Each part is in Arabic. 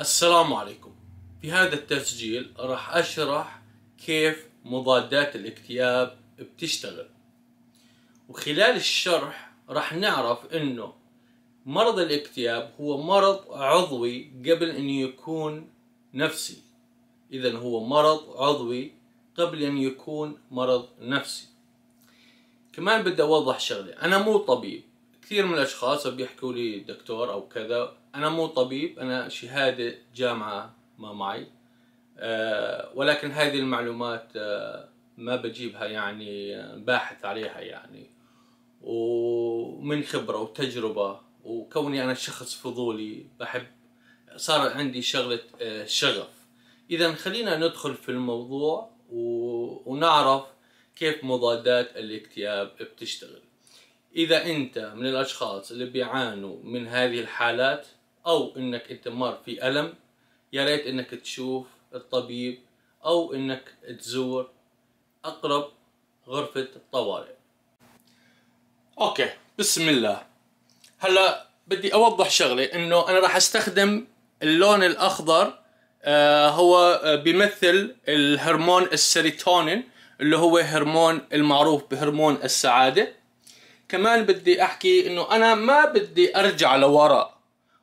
السلام عليكم في هذا التسجيل راح أشرح كيف مضادات الاكتئاب بتشتغل وخلال الشرح راح نعرف انه مرض الاكتئاب هو مرض عضوي قبل ان يكون نفسي اذا هو مرض عضوي قبل ان يكون مرض نفسي كمان بدي اوضح شغله انا مو طبيب كثير من الاشخاص بيحكوا لي دكتور او كذا أنا مو طبيب أنا شهادة جامعة ما معي آه، ولكن هذه المعلومات آه، ما بجيبها يعني باحث عليها يعني ومن خبرة وتجربة وكوني أنا شخص فضولي بحب صار عندي شغلة آه، شغف إذا خلينا ندخل في الموضوع ونعرف كيف مضادات الاكتئاب بتشتغل إذا أنت من الأشخاص اللي بيعانوا من هذه الحالات او انك انت مار في الم يا ريت انك تشوف الطبيب او انك تزور اقرب غرفه طوارئ اوكي بسم الله هلا بدي اوضح شغله انه انا راح استخدم اللون الاخضر آه هو آه، بيمثل الهرمون السيروتونين اللي هو هرمون المعروف بهرمون السعاده كمان بدي احكي انه انا ما بدي ارجع لورا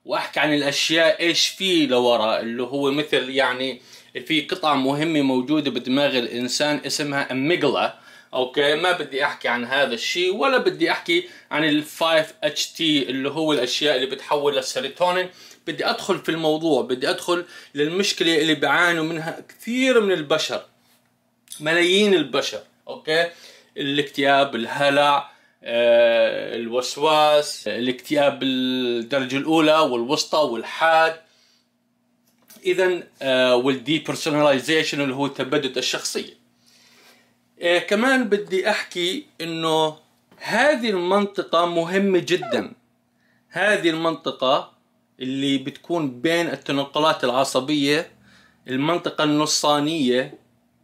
واحكي عن الاشياء ايش في لورا اللي هو مثل يعني في قطعة مهمة موجودة بدماغ الانسان اسمها اميجلا اوكي ما بدي احكي عن هذا الشيء ولا بدي احكي عن ال 5 اتش تي اللي هو الاشياء اللي بتحول للسيروتونين بدي ادخل في الموضوع بدي ادخل للمشكلة اللي بيعانوا منها كثير من البشر ملايين البشر اوكي الاكتئاب الهلع آه، الوسواس الاكتئاب الدرجة الأولى والوسطى والحاد إذا بيرسوناليزيشن آه، اللي هو تبدد الشخصية آه، كمان بدي أحكي إنه هذه المنطقة مهمة جدا هذه المنطقة اللي بتكون بين التنقلات العصبية المنطقة النصانية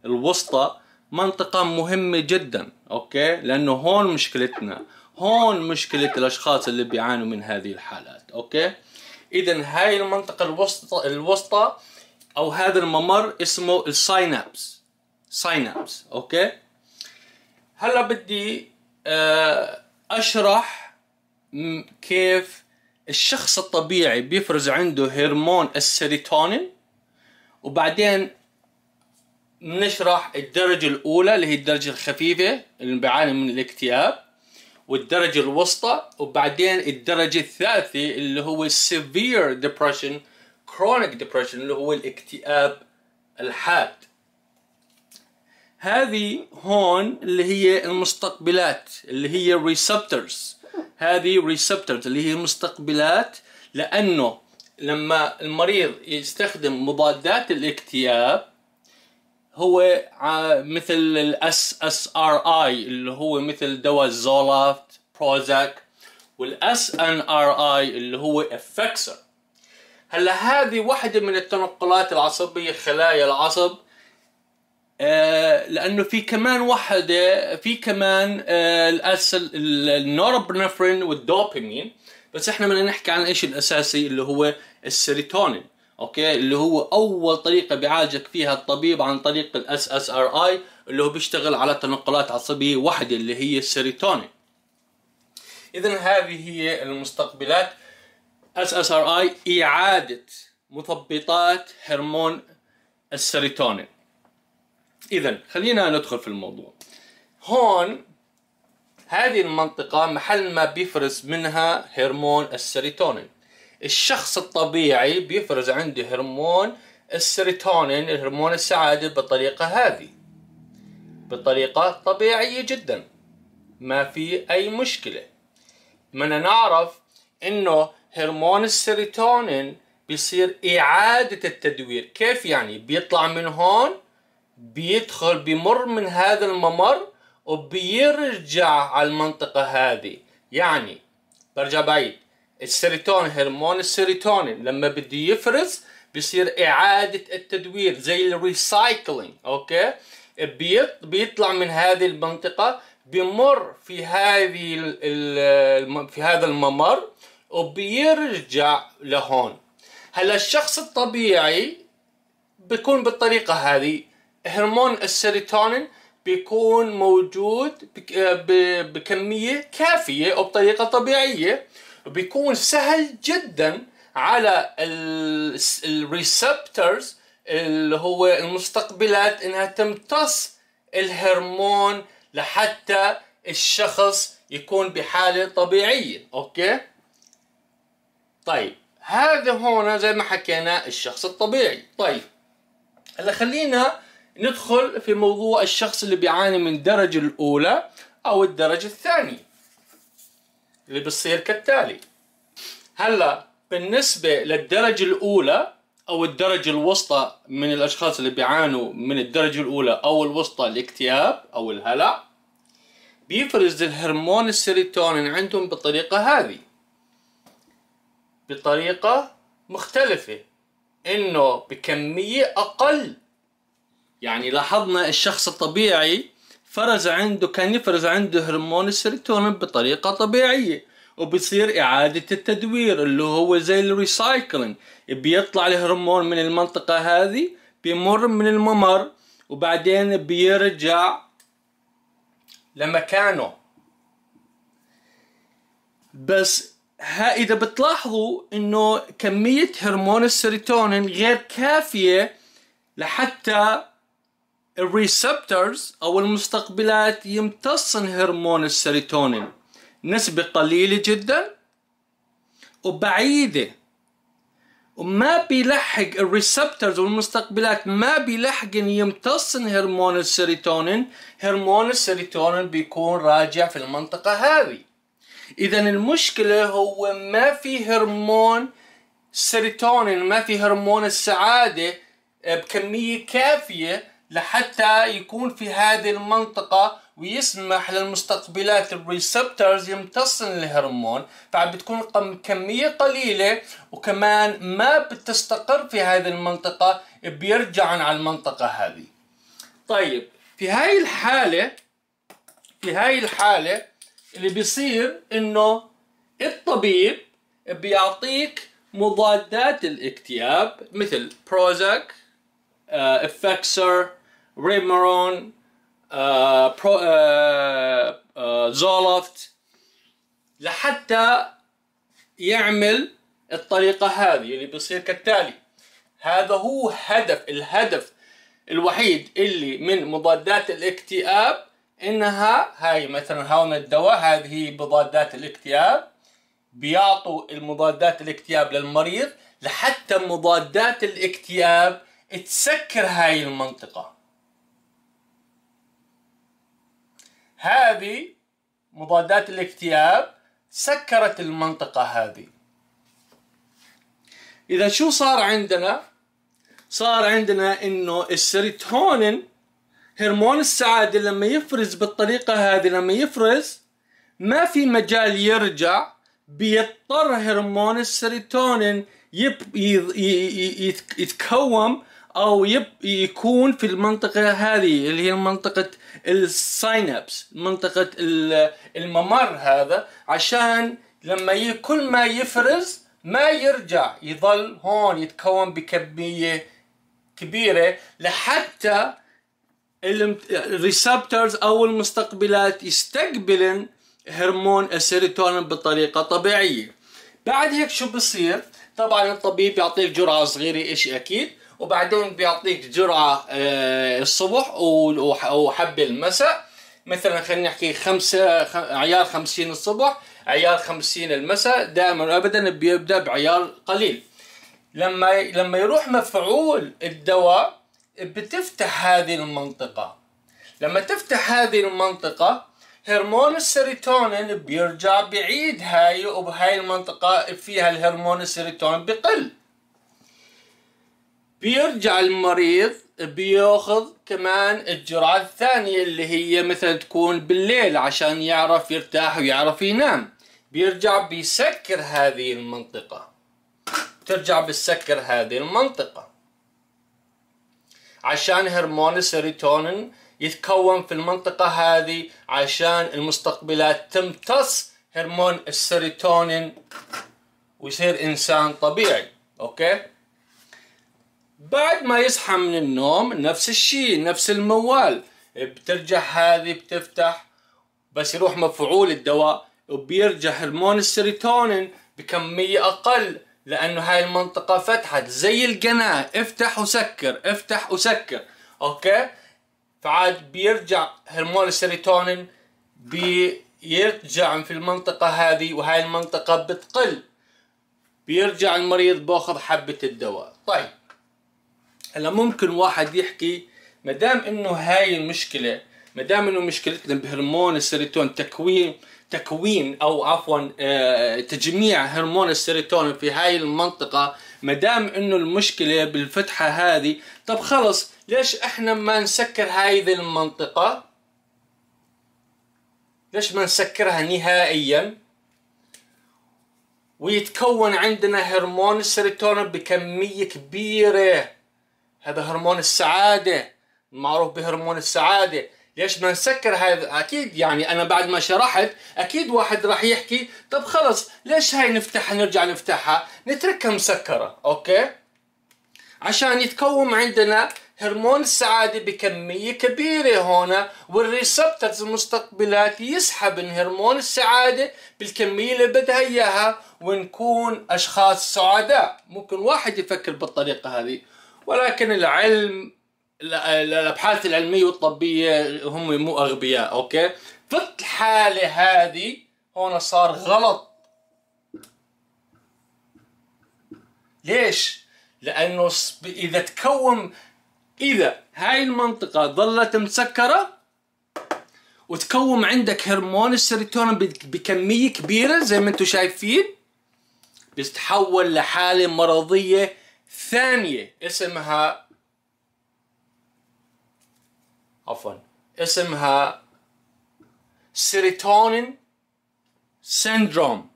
الوسطى منطقة مهمة جدا اوكي لانه هون مشكلتنا هون مشكلة الاشخاص اللي بيعانوا من هذه الحالات اوكي اذا هاي المنطقة الوسطى الوسطى او هذا الممر اسمه الساينابس ساينابس اوكي هلا بدي آه، اشرح كيف الشخص الطبيعي بيفرز عنده هرمون السيروتونين وبعدين بنشرح الدرجة الأولى اللي هي الدرجة الخفيفة اللي بيعاني من الاكتئاب والدرجة الوسطى وبعدين الدرجة الثالثة اللي هو severe depression chronic depression اللي هو الاكتئاب الحاد هذه هون اللي هي المستقبلات اللي هي receptors هذه receptors اللي هي مستقبلات لأنه لما المريض يستخدم مضادات الاكتئاب هو مثل الاس اس ار اي اللي هو مثل دواء زولافت بروزاك والاس ان ار اي اللي هو افكسر هلا هذه واحده من التنقلات العصبيه خلايا العصب آه لانه في كمان وحده في كمان آه الاس النوربنفرين والدوبامين بس احنا بدنا نحكي عن الشيء الاساسي اللي هو السيروتونين اوكي اللي هو اول طريقه بيعالجك فيها الطبيب عن طريق الاس اس ار اي اللي هو بيشتغل على تنقلات عصبيه واحده اللي هي السيروتونين اذا هذه هي المستقبلات اس اس ار اي اعاده مثبطات هرمون السيروتونين اذا خلينا ندخل في الموضوع هون هذه المنطقة محل ما بيفرز منها هرمون السيروتونين الشخص الطبيعي بيفرز عنده هرمون السيروتونين هرمون السعادة بالطريقة هذه بطريقة طبيعية جدا ما في أي مشكلة من نعرف إنه هرمون السيروتونين بيصير إعادة التدوير كيف يعني بيطلع من هون بيدخل بمر من هذا الممر وبيرجع على المنطقة هذه يعني برجع بعيد السيروتونين هرمون السيروتونين لما بده يفرز بصير اعاده التدوير زي الريسايكلينج اوكي بيطلع من هذه المنطقه بمر في هذه في هذا الممر وبيرجع لهون هلا الشخص الطبيعي بيكون بالطريقه هذه هرمون السيروتونين بيكون موجود بكميه كافيه وبطريقه طبيعيه بيكون سهل جدا على الريسبترز اللي هو المستقبلات انها تمتص الهرمون لحتى الشخص يكون بحاله طبيعيه اوكي طيب هذا هون زي ما حكينا الشخص الطبيعي طيب هلا خلينا ندخل في موضوع الشخص اللي بيعاني من الدرجه الاولى او الدرجه الثانيه اللي بتصير كالتالي هلا بالنسبه للدرجه الاولى او الدرجه الوسطى من الاشخاص اللي بيعانوا من الدرجه الاولى او الوسطى الاكتئاب او الهلع بيفرز الهرمون السيروتونين عندهم بالطريقه هذه بطريقه مختلفه انه بكميه اقل يعني لاحظنا الشخص الطبيعي فرز عنده كان يفرز عنده هرمون السيروتونين بطريقة طبيعية وبصير إعادة التدوير اللي هو زي الريسايكلينج بيطلع الهرمون من المنطقة هذه بيمر من الممر وبعدين بيرجع لمكانه بس ها إذا بتلاحظوا إنه كمية هرمون السيروتونين غير كافية لحتى الريسبتورز أو المستقبلات يمتصن هرمون السيروتونين نسبة قليلة جدا وبعيدة وما بيلحق الريسبتورز والمستقبلات ما بيلحق يمتصن هرمون السيروتونين هرمون السيروتونين بيكون راجع في المنطقة هذه إذا المشكلة هو ما في هرمون سيروتونين ما في هرمون السعادة آه، بكمية كافية لحتى يكون في هذه المنطقة ويسمح للمستقبلات الريسبترز يمتصن الهرمون فعم بتكون كمية قليلة وكمان ما بتستقر في هذه المنطقة بيرجعن على المنطقة هذه طيب في هاي الحالة في هاي الحالة اللي بيصير انه الطبيب بيعطيك مضادات الاكتئاب مثل بروزاك افكسر ريمرون برو زولفت لحتى يعمل الطريقة هذه اللي بيصير كالتالي هذا هو هدف الهدف الوحيد اللي من مضادات الاكتئاب انها هاي مثلا هون الدواء هذه مضادات الاكتئاب بيعطوا المضادات الاكتئاب للمريض لحتى مضادات الاكتئاب تسكر هاي المنطقة هذه مضادات الاكتئاب سكرت المنطقة هذه إذا شو صار عندنا؟ صار عندنا إنه السيروتونين هرمون السعادة لما يفرز بالطريقة هذه لما يفرز ما في مجال يرجع بيضطر هرمون السيروتونين يتكوم او يب يكون في المنطقه هذه اللي هي منطقه الساينابس منطقه الممر هذا عشان لما كل ما يفرز ما يرجع يظل هون يتكون بكميه كبيره لحتى الريسبتورز او المستقبلات يستقبلن هرمون السيروتونين بطريقه طبيعيه بعد هيك شو بصير طبعا الطبيب يعطيك جرعه صغيره شيء اكيد وبعدين بيعطيك جرعة آه، الصبح وحبة المساء مثلا خلينا نحكي خمسة عيار خمسين الصبح عيار خمسين المساء دائما أبدا بيبدأ بعيار قليل لما لما يروح مفعول الدواء بتفتح هذه المنطقة لما تفتح هذه المنطقة هرمون السيروتونين بيرجع بعيد هاي وبهاي المنطقة فيها الهرمون السيروتونين بقل بيرجع المريض بياخذ كمان الجرعة الثانية اللي هي مثلا تكون بالليل عشان يعرف يرتاح ويعرف ينام بيرجع بيسكر هذه المنطقة بترجع بتسكر هذه المنطقة عشان هرمون السيروتونين يتكون في المنطقة هذه عشان المستقبلات تمتص هرمون السيروتونين ويصير إنسان طبيعي أوكي بعد ما يصحى من النوم نفس الشيء نفس الموال بترجع هذه بتفتح بس يروح مفعول الدواء وبيرجع هرمون السيروتونين بكمية أقل لأنه هاي المنطقة فتحت زي القناة افتح وسكر افتح وسكر أوكي فعاد بيرجع هرمون السيروتونين بيرجع في المنطقة هذه وهاي المنطقة بتقل بيرجع المريض باخذ حبة الدواء طيب هلا ممكن واحد يحكي ما دام انه هاي المشكله ما دام انه مشكلتنا بهرمون السيروتون تكوين تكوين او عفوا آه، تجميع هرمون السيروتونين في هاي المنطقه ما دام انه المشكله بالفتحه هذه طب خلص ليش احنا ما نسكر هذه المنطقه ليش ما نسكرها نهائيا ويتكون عندنا هرمون السيروتونين بكميه كبيره هذا هرمون السعادة معروف بهرمون السعادة ليش ما نسكر هذا اكيد يعني انا بعد ما شرحت اكيد واحد راح يحكي طب خلص ليش هاي نفتحها نرجع نفتحها نتركها مسكرة اوكي عشان يتكون عندنا هرمون السعادة بكمية كبيرة هنا والريسبترز المستقبلات يسحب هرمون السعادة بالكمية اللي بدها إياها ونكون أشخاص سعداء ممكن واحد يفكر بالطريقة هذه ولكن العلم الابحاث العلميه والطبيه هم مو اغبياء اوكي في الحاله هذه هون صار غلط ليش لانه اذا تكون اذا هاي المنطقه ظلت مسكره وتكون عندك هرمون السيروتونين بكميه كبيره زي ما انتم شايفين بيتحول لحاله مرضيه ثانية اسمها عفوا اسمها سيروتونين سيندروم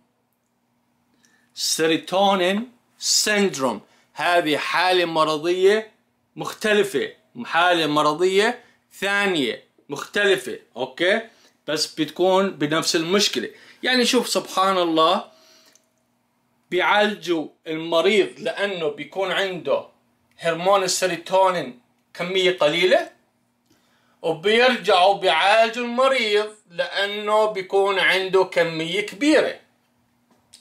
سيروتونين سيندروم هذه حالة مرضية مختلفة حالة مرضية ثانية مختلفة أوكي بس بتكون بنفس المشكلة يعني شوف سبحان الله بيعالجوا المريض لانه بيكون عنده هرمون السيروتونين كميه قليله وبيرجعوا بيعالجوا المريض لانه بيكون عنده كميه كبيره لانه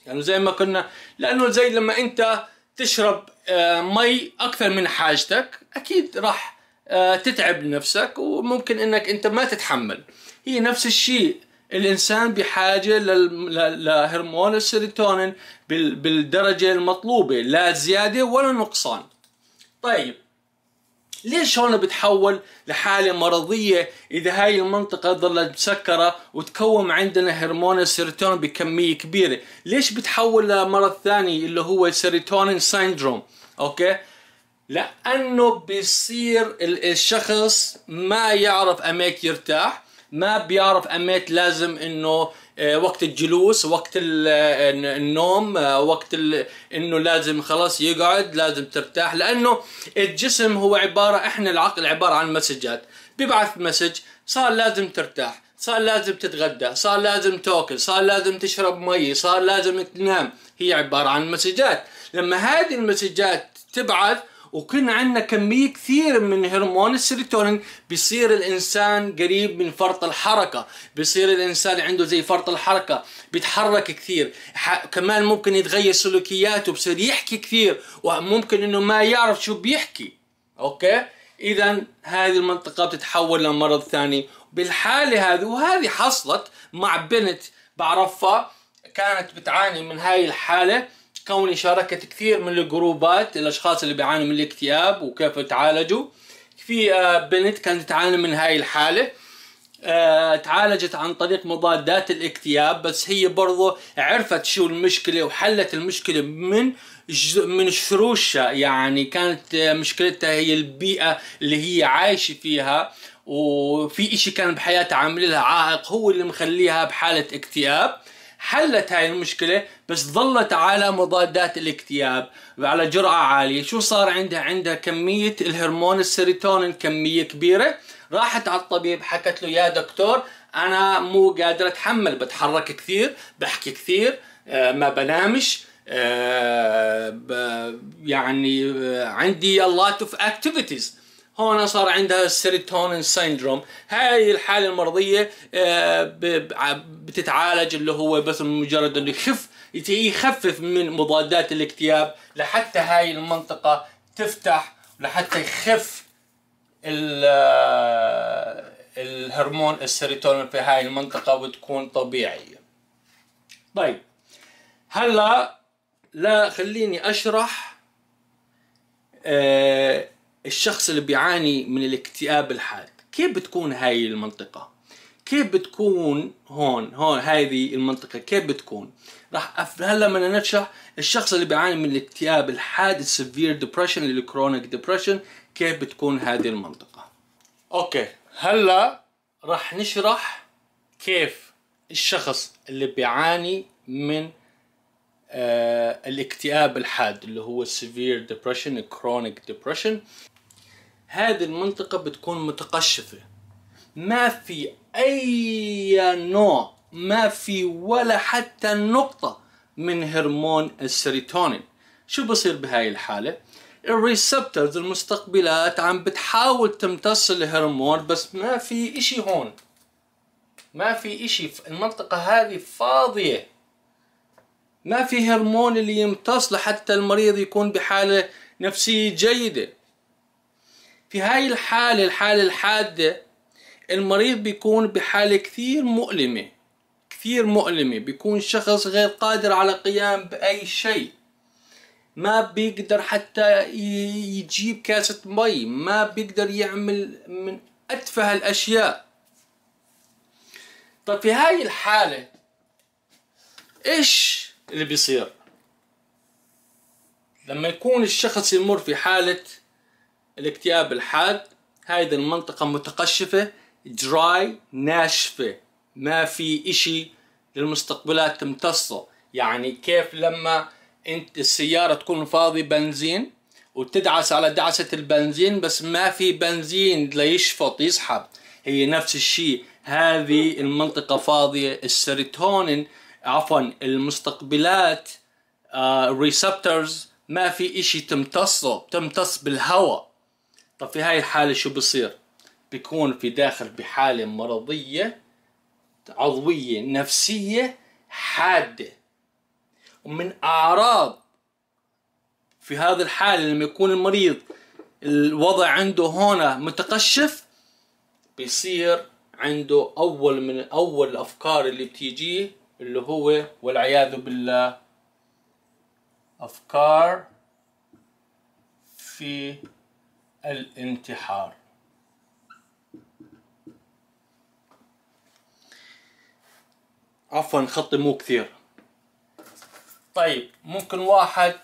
يعني زي ما قلنا لانه زي لما انت تشرب آه، مي اكثر من حاجتك اكيد راح آه، تتعب نفسك وممكن انك انت ما تتحمل هي نفس الشيء الانسان بحاجه لهرمون السيروتونين بالدرجه المطلوبه لا زياده ولا نقصان طيب ليش هون بتحول لحالة مرضية إذا هاي المنطقة ظلت مسكرة وتكون عندنا هرمون السيروتونين بكمية كبيرة ليش بتحول لمرض ثاني اللي هو السيروتونين سيندروم أوكي لأنه بيصير الشخص ما يعرف أماك يرتاح ما بيعرف اميت لازم انه آه، وقت الجلوس وقت آه، النوم آه، وقت انه لازم خلاص يقعد لازم ترتاح لانه الجسم هو عباره احنا العقل عباره عن مسجات ببعث مسج صار لازم ترتاح صار لازم تتغدى صار لازم تاكل صار لازم تشرب مي صار لازم تنام هي عباره عن مسجات لما هذه المسجات تبعث وكنا عندنا كمية كثير من هرمون السيروتونين بصير الإنسان قريب من فرط الحركة بصير الإنسان عنده زي فرط الحركة بيتحرك كثير كمان ممكن يتغير سلوكياته بصير يحكي كثير وممكن إنه ما يعرف شو بيحكي أوكي إذا هذه المنطقة بتتحول لمرض ثاني بالحالة هذه وهذه حصلت مع بنت بعرفها كانت بتعاني من هاي الحالة كوني شاركت كثير من الجروبات الاشخاص اللي بيعانوا من الاكتئاب وكيف تعالجوا في آه، بنت كانت تعاني من هاي الحاله آه، تعالجت عن طريق مضادات الاكتئاب بس هي برضه عرفت شو المشكله وحلت المشكله من من شروشة يعني كانت آه، مشكلتها هي البيئه اللي هي عايشه فيها وفي اشي كان بحياتها عامل لها عائق هو اللي مخليها بحاله اكتئاب حلت هاي المشكلة بس ظلت على مضادات الاكتئاب على جرعة عالية شو صار عندها عندها كمية الهرمون السيروتونين كمية كبيرة راحت على الطبيب حكت له يا دكتور أنا مو قادر أتحمل بتحرك كثير بحكي كثير آه، ما بنامش آه، يعني آه، عندي a lot of activities هون صار عندها السيروتونين سيندروم هاي الحالة المرضية آه، بتتعالج اللي هو بس مجرد انه يخف يخفف من مضادات الاكتئاب لحتى هاي المنطقة تفتح لحتى يخف آه، الهرمون السيروتونين في هاي المنطقة وتكون طبيعية طيب هلا لا خليني اشرح آه الشخص اللي بيعاني من الاكتئاب الحاد كيف بتكون هاي المنطقة كيف بتكون هون هون هذه المنطقة كيف بتكون راح أف... هلا بدنا نشرح الشخص اللي بيعاني من الاكتئاب الحاد السيفير ديبرشن الكرونيك ديبرشن كيف بتكون هذه المنطقة اوكي هلا راح نشرح كيف الشخص اللي بيعاني من آه الاكتئاب الحاد اللي هو severe depression chronic depression هذه المنطقة بتكون متقشفة ما في أي نوع ما في ولا حتى نقطة من هرمون السيروتونين شو بصير بهاي الحالة؟ الريسبترز المستقبلات عم بتحاول تمتص الهرمون بس ما في اشي هون ما في اشي المنطقة هذه فاضية ما في هرمون اللي يمتص لحتى المريض يكون بحالة نفسية جيدة في هاي الحالة الحالة الحادة المريض بيكون بحالة كثير مؤلمة كثير مؤلمة بيكون شخص غير قادر على القيام بأي شيء ما بيقدر حتى يجيب كاسة مي ما بيقدر يعمل من أتفه الأشياء طب في هاي الحالة إيش اللي بيصير لما يكون الشخص يمر في حالة الاكتئاب الحاد هذه المنطقة متقشفة دراي ناشفة ما في اشي للمستقبلات تمتصه يعني كيف لما انت السيارة تكون فاضي بنزين وتدعس على دعسة البنزين بس ما في بنزين ليشفط يسحب هي نفس الشيء هذه المنطقة فاضية السيروتونين عفوا المستقبلات ريسبترز آه، ما في اشي تمتصه تمتص بالهواء طب في هاي الحالة شو بصير بيكون في داخل بحالة مرضية عضوية نفسية حادة ومن أعراض في هذا الحالة لما يكون المريض الوضع عنده هنا متقشف بيصير عنده أول من أول الأفكار اللي بتيجيه اللي هو والعياذ بالله أفكار في الانتحار عفوا خطي مو كثير طيب ممكن واحد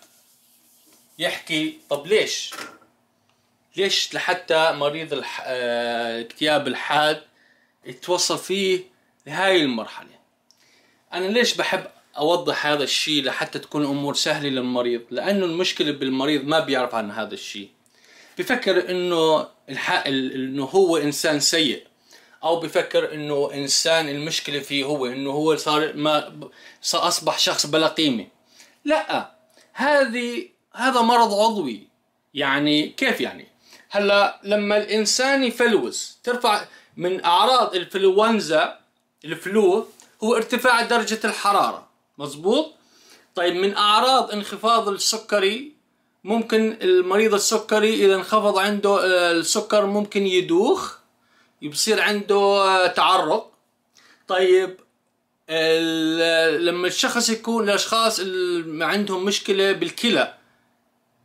يحكي طب ليش ليش لحتى مريض الاكتئاب آه، الحاد يتوصل فيه لهاي المرحلة أنا ليش بحب أوضح هذا الشيء لحتى تكون الأمور سهلة للمريض لأنه المشكلة بالمريض ما بيعرف عن هذا الشيء بفكر انه الحق انه هو انسان سيء او بفكر انه انسان المشكله فيه هو انه هو صار ما اصبح شخص بلا قيمه لا هذه هذا مرض عضوي يعني كيف يعني هلا لما الانسان يفلوس ترفع من اعراض الانفلونزا الفلو هو ارتفاع درجه الحراره مزبوط طيب من اعراض انخفاض السكري ممكن المريض السكري اذا انخفض عنده آه، السكر ممكن يدوخ بصير عنده آه، تعرق طيب لما الشخص يكون الاشخاص اللي عندهم مشكله بالكلى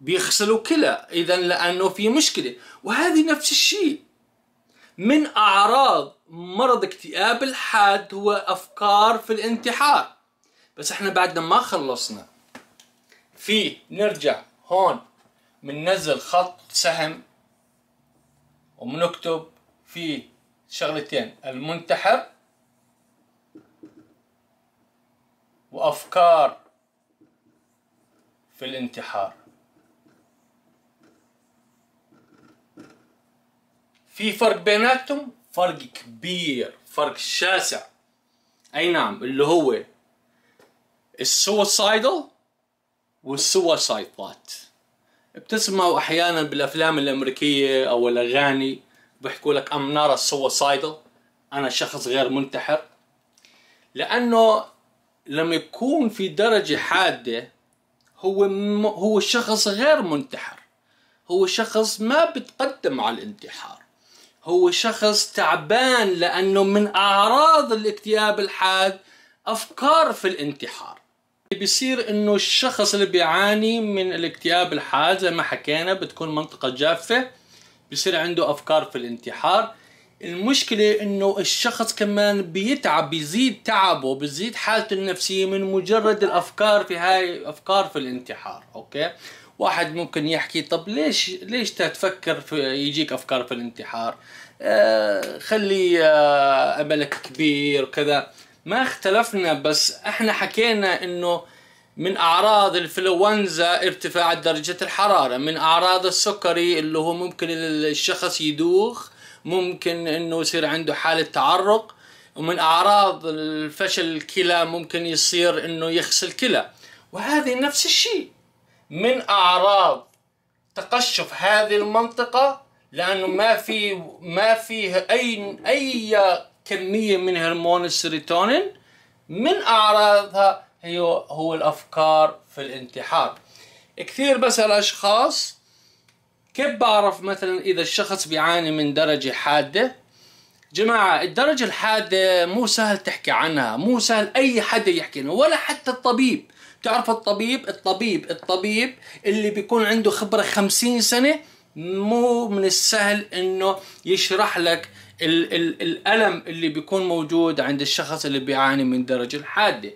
بيغسلوا كلى اذا لانه في مشكله وهذه نفس الشيء من اعراض مرض اكتئاب الحاد هو افكار في الانتحار بس احنا بعدنا ما خلصنا في نرجع هون بننزل خط سهم وبنكتب فيه شغلتين المنتحر وأفكار في الانتحار في فرق بيناتهم فرق كبير فرق شاسع اي نعم اللي هو السوسايدل والسوسايد بلات بتسمعوا احيانا بالافلام الامريكيه او الاغاني بيحكوا لك ام نار سوسايدل انا شخص غير منتحر لانه لما يكون في درجه حاده هو م... هو شخص غير منتحر هو شخص ما بتقدم على الانتحار هو شخص تعبان لانه من اعراض الاكتئاب الحاد افكار في الانتحار بيصير انه الشخص اللي بيعاني من الاكتئاب الحاد زي ما حكينا بتكون منطقه جافه بيصير عنده افكار في الانتحار المشكله انه الشخص كمان بيتعب بيزيد تعبه بيزيد حالته النفسيه من مجرد الافكار في هاي افكار في الانتحار اوكي واحد ممكن يحكي طب ليش ليش تفكر في يجيك افكار في الانتحار آه خلي آه املك كبير وكذا ما اختلفنا بس احنا حكينا انه من اعراض الانفلونزا ارتفاع درجة الحرارة من اعراض السكري اللي هو ممكن الشخص يدوخ ممكن انه يصير عنده حالة تعرق ومن اعراض الفشل الكلى ممكن يصير انه يخسر الكلى وهذه نفس الشيء من اعراض تقشف هذه المنطقة لانه ما في ما فيه اي اي كمية من هرمون السيروتونين من أعراضها هي هو الأفكار في الانتحار كثير بسأل أشخاص كيف بعرف مثلا إذا الشخص بيعاني من درجة حادة جماعة الدرجة الحادة مو سهل تحكي عنها مو سهل أي حدا يحكي عنها ولا حتى الطبيب تعرف الطبيب الطبيب الطبيب اللي بيكون عنده خبرة خمسين سنة مو من السهل انه يشرح لك ال ال الالم اللي بيكون موجود عند الشخص اللي بيعاني من درجه الحاده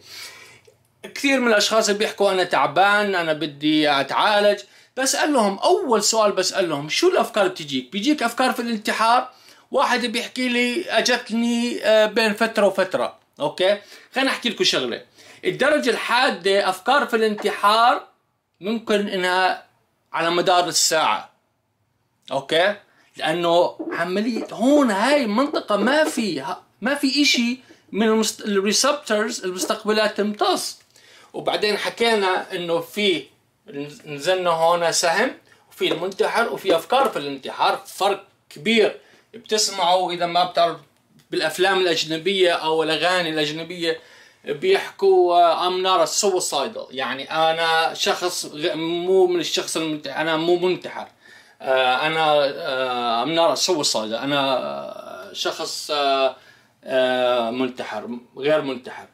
كثير من الاشخاص اللي بيحكوا انا تعبان انا بدي اتعالج بسالهم اول سؤال بسالهم شو الافكار بتجيك بيجيك افكار في الانتحار واحد بيحكي لي اجتني آه، بين فتره وفتره اوكي خلينا احكي لكم شغله الدرجه الحاده افكار في الانتحار ممكن انها على مدار الساعه اوكي لانه عمليه هون هاي المنطقه ما في ما في إشي من الريسبترز المستقبلات تمتص وبعدين حكينا انه في نزلنا هون سهم وفي المنتحر وفي افكار في الانتحار فرق كبير بتسمعوا اذا ما بتعرف بالافلام الاجنبيه او الاغاني الاجنبيه بيحكوا ام آه، نار suicidal يعني انا شخص مو من الشخص المنتحر انا مو منتحر آه، انا آه، ام نار سوسايد انا آه، شخص منتحر غير منتحر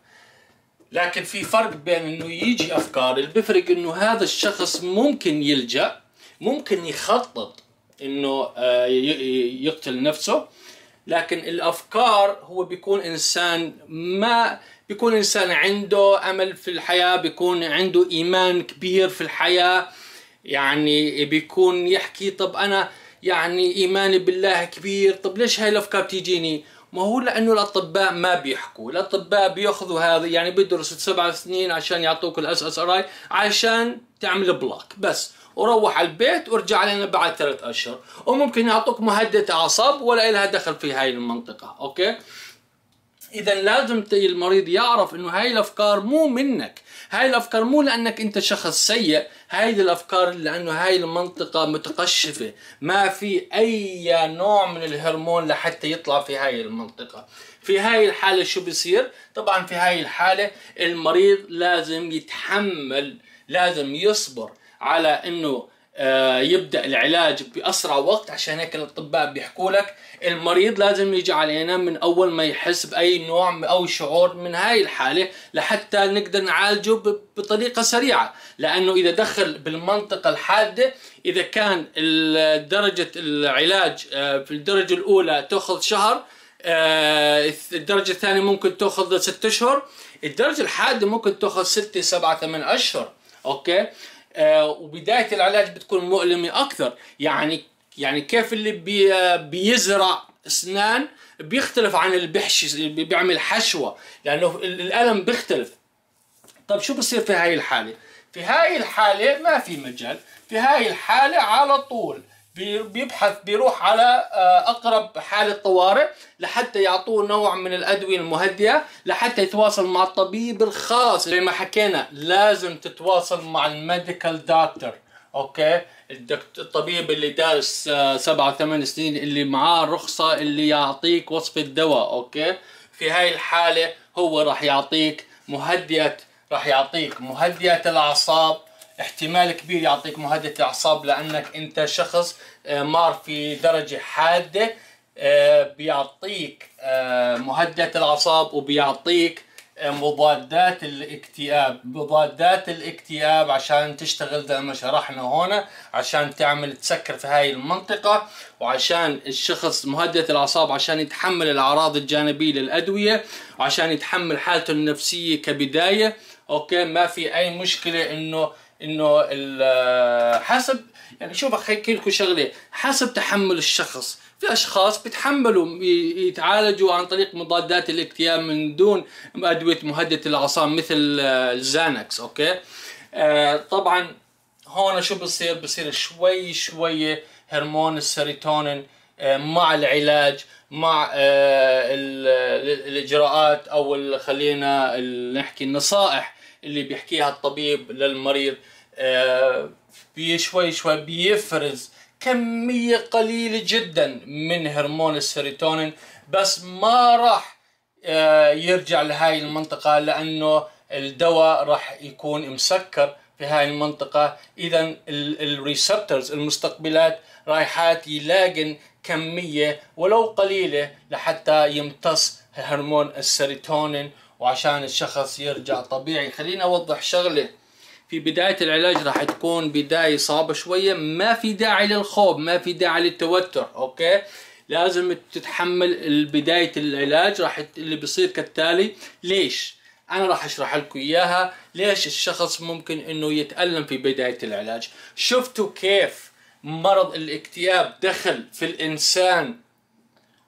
لكن في فرق بين انه يجي افكار اللي بيفرق انه هذا الشخص ممكن يلجا ممكن يخطط انه يقتل نفسه لكن الافكار هو بيكون انسان ما بيكون انسان عنده امل في الحياه بيكون عنده ايمان كبير في الحياه يعني بيكون يحكي طب انا يعني ايماني بالله كبير طب ليش هاي الافكار بتيجيني ما هو لانه الاطباء ما بيحكوا الاطباء بياخذوا هذا يعني بيدرسوا سبع سنين عشان يعطوك الاس اس ار اي عشان تعمل بلوك بس وروح على البيت وارجع لنا بعد ثلاث اشهر وممكن يعطوك مهدد اعصاب ولا لها دخل في هاي المنطقه اوكي اذا لازم المريض يعرف انه هاي الافكار مو منك هاي الافكار مو لانك انت شخص سيء هاي الافكار لانه هاي المنطقه متقشفه ما في اي نوع من الهرمون لحتى يطلع في هاي المنطقه في هاي الحاله شو بصير طبعا في هاي الحاله المريض لازم يتحمل لازم يصبر على انه آه، يبدا العلاج باسرع وقت عشان هيك الاطباء بيحكوا لك المريض لازم يجي علينا من اول ما يحس باي نوع او شعور من هاي الحاله لحتى نقدر نعالجه بطريقه سريعه لانه اذا دخل بالمنطقه الحاده اذا كان درجه العلاج آه، في الدرجه الاولى تاخذ شهر آه، الدرجه الثانيه ممكن تاخذ ست اشهر الدرجه الحاده ممكن تاخذ ستة سبعة ثمان اشهر اوكي آه، وبدايه العلاج بتكون مؤلمه اكثر يعني يعني كيف اللي بي بيزرع اسنان بيختلف عن اللي بيحشي بيعمل حشوه لانه الالم بيختلف طب شو بصير في هاي الحاله في هاي الحاله ما في مجال في هاي الحاله على طول بيبحث بيروح على آه، اقرب حاله طوارئ لحتى يعطوه نوع من الادويه المهدئه لحتى يتواصل مع الطبيب الخاص زي ما حكينا لازم تتواصل مع الميديكال دكتور اوكي الطبيب اللي دارس آه، سبعة ثمان سنين اللي معاه الرخصة اللي يعطيك وصف الدواء اوكي في هاي الحالة هو راح يعطيك مهدئة راح يعطيك مهدئة الاعصاب احتمال كبير يعطيك مهدئة الاعصاب لانك انت شخص آه، مار في درجة حادة آه، بيعطيك آه، مهدئة الأعصاب وبيعطيك مضادات الاكتئاب مضادات الاكتئاب عشان تشتغل زي ما شرحنا هنا عشان تعمل تسكر في هاي المنطقة وعشان الشخص مهدئة الأعصاب عشان يتحمل الأعراض الجانبية للأدوية وعشان يتحمل حالته النفسية كبداية أوكي ما في أي مشكلة إنه إنه حسب يعني شوف احكي لكم شغله حسب تحمل الشخص في اشخاص بيتحملوا يتعالجوا عن طريق مضادات الاكتئاب من دون ادويه مهدئه الاعصاب مثل آه، الزانكس اوكي آه طبعا هون شو بصير بصير شوي شوي هرمون السيروتونين آه، مع العلاج مع آه، الاجراءات او خلينا نحكي النصائح اللي بيحكيها الطبيب للمريض بشوي شوي بيفرز كمية قليلة جدا من هرمون السيروتونين بس ما راح آه، يرجع لهاي المنطقة لأنه الدواء راح يكون مسكر في هاي المنطقة إذا الريسبترز المستقبلات رايحات يلاقن كمية ولو قليلة لحتى يمتص هرمون السيروتونين وعشان الشخص يرجع طبيعي خليني أوضح شغلة في بداية العلاج راح تكون بداية صعبة شوية ما في داعي للخوف ما في داعي للتوتر اوكي لازم تتحمل بداية العلاج راح اللي بيصير كالتالي ليش انا راح اشرح لكم اياها ليش الشخص ممكن انه يتألم في بداية العلاج شفتوا كيف مرض الاكتئاب دخل في الانسان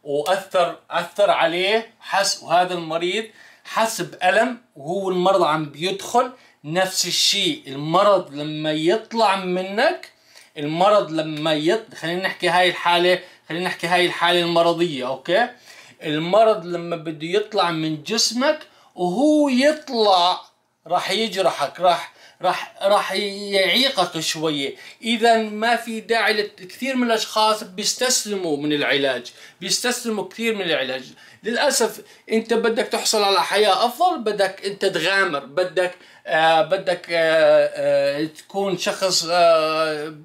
واثر اثر عليه حس وهذا المريض حس بالم وهو المرض عم بيدخل نفس الشيء المرض لما يطلع منك المرض لما يط... خلينا نحكي هاي الحالة خلينا نحكي هاي الحالة المرضية أوكي المرض لما بده يطلع من جسمك وهو يطلع راح يجرحك راح راح راح يعيقك شويه اذا ما في داعي لت... كثير من الاشخاص بيستسلموا من العلاج بيستسلموا كثير من العلاج للاسف انت بدك تحصل على حياه افضل بدك انت تغامر بدك آه، بدك آه، آه، تكون شخص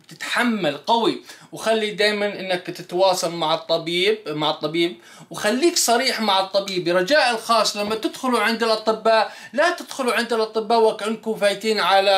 بتتحمل قوي وخلي دائما انك تتواصل مع الطبيب مع الطبيب وخليك صريح مع الطبيب رجاء الخاص لما تدخلوا عند الاطباء لا تدخلوا عند الاطباء وكانكم فايتين على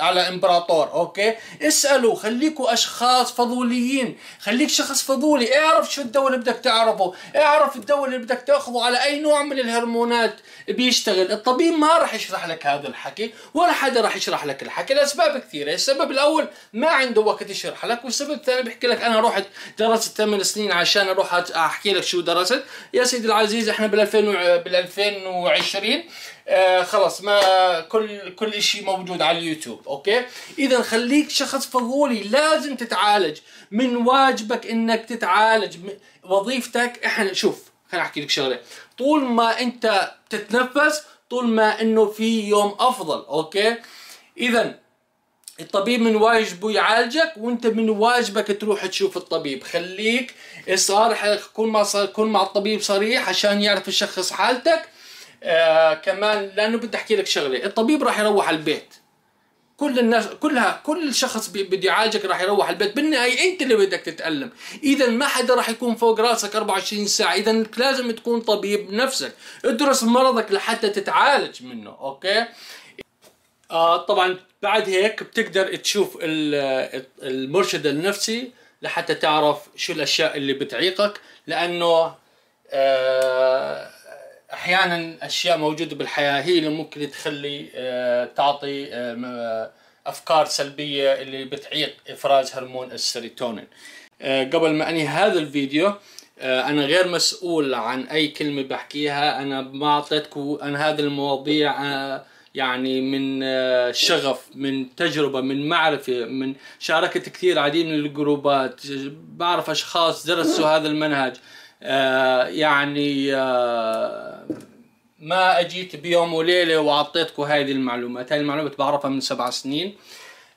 على امبراطور اوكي اسالوا خليكوا اشخاص فضوليين خليك شخص فضولي اعرف شو الدواء اللي بدك تعرفه اعرف الدواء اللي بدك تاخذه على اي نوع من الهرمونات بيشتغل الطبيب ما راح يشرح لك هذا الحكي ولا حدا راح يشرح لك الحكي لاسباب كثيره السبب الاول ما عنده وقت يشرح لك والسبب الثاني بيحكي لك انا رحت درست 8 سنين عشان اروح احكي لك شو درست يا سيدي العزيز احنا بال 2000 بال 2020 آه خلص ما كل كل شيء موجود على اليوتيوب اوكي اذا خليك شخص فضولي لازم تتعالج من واجبك انك تتعالج وظيفتك احنا شوف خليني احكي لك شغله طول ما انت تتنفس طول ما انه في يوم افضل اوكي اذا الطبيب من واجبه يعالجك وانت من واجبك تروح تشوف الطبيب خليك صارح كل ما صار كل مع الطبيب صريح عشان يعرف يشخص حالتك آه كمان لانه بدي احكي لك شغله الطبيب راح يروح على البيت كل الناس كلها كل شخص بده يعالجك راح يروح البيت بالنهايه انت اللي بدك تتالم اذا ما حدا راح يكون فوق راسك 24 ساعه اذا لازم تكون طبيب نفسك ادرس مرضك لحتى تتعالج منه اوكي آه طبعا بعد هيك بتقدر تشوف المرشد النفسي لحتى تعرف شو الاشياء اللي بتعيقك لانه آه احيانا اشياء موجوده بالحياه هي اللي ممكن تخلي آه، تعطي آه، آه، افكار سلبيه اللي بتعيق افراز هرمون السيروتونين قبل ما انهي هذا الفيديو انا غير مسؤول عن اي كلمه بحكيها انا ما اعطيتكم انا هذه المواضيع يعني من شغف من تجربه من معرفه من شاركت كثير عديد من الجروبات بعرف اشخاص درسوا هذا المنهج يعني ما اجيت بيوم وليله واعطيتكم هذه المعلومات هذه المعلومات بعرفها من سبع سنين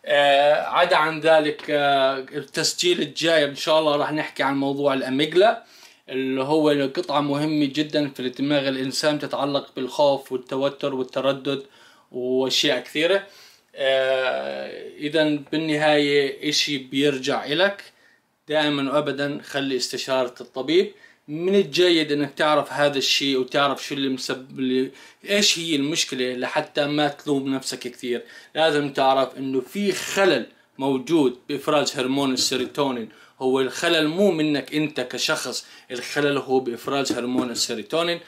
آه عدا عن ذلك آه التسجيل الجاي ان شاء الله راح نحكي عن موضوع الاميجلا اللي هو قطعة مهمة جدا في دماغ الإنسان تتعلق بالخوف والتوتر والتردد وأشياء كثيرة آه إذا بالنهاية إشي بيرجع إلك دائما وأبدا خلي استشارة الطبيب من الجيد انك تعرف هذا الشيء وتعرف شو اللي مسبب اللي ايش هي المشكله لحتى ما تلوم نفسك كثير لازم تعرف انه في خلل موجود بافراز هرمون السيروتونين هو الخلل مو منك انت كشخص الخلل هو بافراز هرمون السيروتونين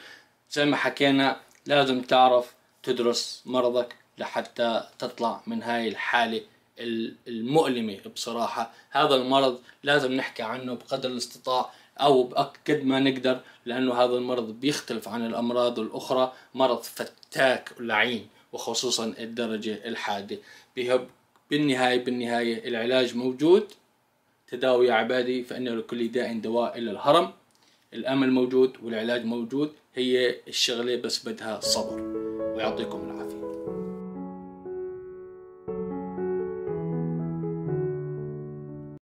زي ما حكينا لازم تعرف تدرس مرضك لحتى تطلع من هاي الحاله المؤلمه بصراحه هذا المرض لازم نحكي عنه بقدر الاستطاع او باكد ما نقدر لانه هذا المرض بيختلف عن الامراض الاخرى مرض فتاك لعين وخصوصا الدرجه الحاده بهب بالنهايه بالنهايه العلاج موجود تداوي يا عبادي فان لكل داء دواء الا الهرم الامل موجود والعلاج موجود هي الشغله بس بدها صبر ويعطيكم العافيه